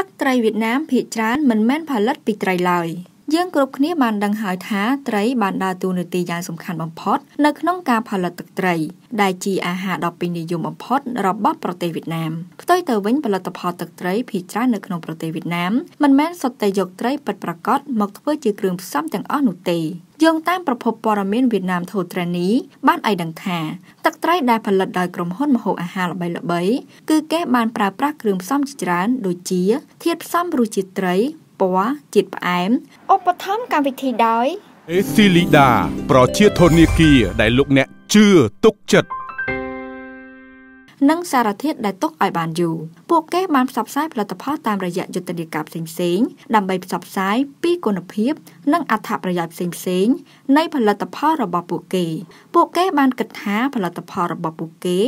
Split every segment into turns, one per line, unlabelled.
ទឹកត្រីវៀតណាមភាគច្រើនមិនមែនផលិតពីត្រីឡើយ។យើងគ្រប់គ្នាបានដឹងហើយថាត្រីបានដើរតួនាទីយ៉ាងសំខាន់បំផុតនៅក្នុងការផលិតទឹកត្រី ដែលជាអាហារដ៏ពេញនិយមបំផុតរបស់ប្រទេសវៀតណាមផ្ទុយទៅវិញ ផលិតផលទឹកត្រីភាគច្រើននៅក្នុងប្រទេសវៀតណាមមិនមែនសុទ្ធតែយកត្រីពិតប្រាកដមកធ្វើជាគ្រឿងផ្សំទាំងអស់នោះទេយោងតាមប្រភពព័ត៌មានវៀតណាមថូត្រានី បានឲ្យដឹងថាទឹកត្រីដែលផលិតដោយក្រុមហ៊ុនម្ហូបអាហារល្បីៗគឺគេបានប្រើប្រាស់គ្រឿងផ្សំជាច្រើនដូចជាធាតុផ្សំរសជាតិត្រីពណ៌ជាតិផ្អែមឧបត្ថម្ភកម្មវិធីដោយអេស៊ីលីដាប្រជាធនធានដែលលោកអ្នកជឿទុកចិត្តនិងសារធាតុដែលទុកឲ្យបានយូរពួកគេបានផ្សព្វផ្សាយផលិតផលតាមរយៈយុទ្ធនាការផ្សេងៗដើម្បីផ្សព្វផ្សាយពីគុណភាព និងអត្ថប្រយោជន៍ផ្សេងៗនៃផលិតផលរបស់ពួកគេ ពួកគេបានគិតថាផលិតផលរបស់ពួកគេ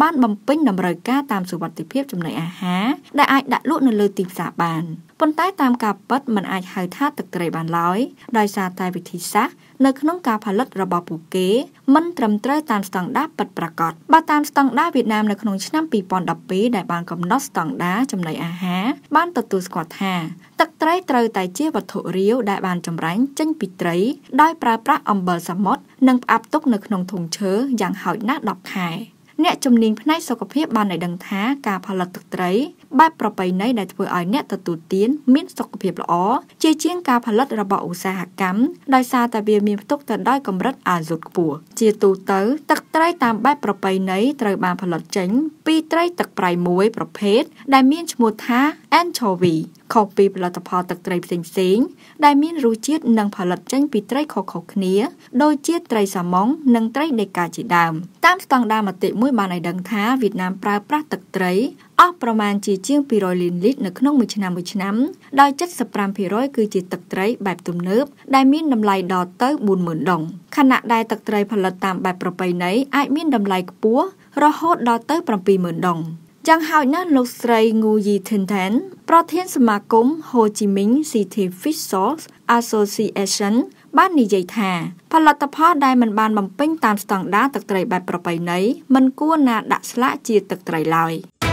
បានបំពេញតម្រូវការតាមសុវត្ថិភាពចំណីអាហារដែលអាចដាក់លក់នៅលើទីផ្សារបាន។ប៉ុន្តែតាមការពិតมันអាចហៅថាទឹកត្រីបានឡើយដោយសារតែវិធីសាស្ត្រនៅក្នុងការផលិតរបស់ពួកគេมันត្រឹមត្រូវតាមស្តង់ដារពិតប្រាកដបើតាមស្តង់ដារវៀតណាមនៅក្នុងឆ្នាំ2012ដែលបានកំណត់ស្តង់ដារចំណីអាហារ បានទទួលស្គាល់ថាទឹកត្រីត្រូវតែជាវត្ថុរាវដែលបានចម្រាញ់ចេញពីត្រី ដោយប្រើប្រាស់អំបិលសមុទ្រនិងផ្អាប់ទុកនៅក្នុងធុងឈើយ៉ាងហោចណាស់10ខែ។អ្នកជំនាញផ្នែកសុខភាពបានឲ្យដឹងថាការផលិតទឹកត្រីបែបប្រពៃណីដែលធ្វើឲ្យអ្នកទទួលទានមានសុខភាពល្អជាជាងការផលិតរបស់ឧស្សាហកម្មដោយសារតែវាមានផ្ទុកទៅដោយកម្រិតអាហ្សូតខ្ពស់ជាទូទៅទឹកត្រីតាមបែបប្រពៃណីត្រូវបានផលិតចេញពីត្រី ទឹកប្រៃមួយប្រភេទដែលមានឈ្មោះថា anchovy ខុសពីផលិតផលទឹកត្រីផ្សេងៗដែលមានរសជាតិនិងផលិតចេញពីត្រីខុសៗគ្នាដូចជាត្រីសាម៉ុងនិងត្រីដេកាជាដើមតាមស្តង់ដារមតិមួយមួយបានឲ្យដឹងថាវៀតណាមប្រើប្រាស់ទឹកត្រីអស់ប្រមាណជាជាង200លានលីត្រនៅក្នុងមួយឆ្នាំមួយឆ្នាំដោយ75%គឺជាទឹកត្រីបែបទំនើបដែលមានតម្លៃដល់ទៅ40,000ដុងខណៈដែលទឹកត្រីផលិតតាមបែបប្រពៃណីអាចមានតម្លៃខ្ពស់រហូតដល់ទៅ70,000ដុងយ៉ាងហោចណាស់លោកស្រីងូយីធិនថានប្រធានសមាគម Ho Chi Minh City Fish Sauce Association បាននិយាយថាផលិតផលដែលមិនបានបំពេញតាមស្តង់ដារទឹកត្រីបែបប្រពៃណីមិនគួរណាដាក់ស្លាកជាទឹកត្រីឡើយ។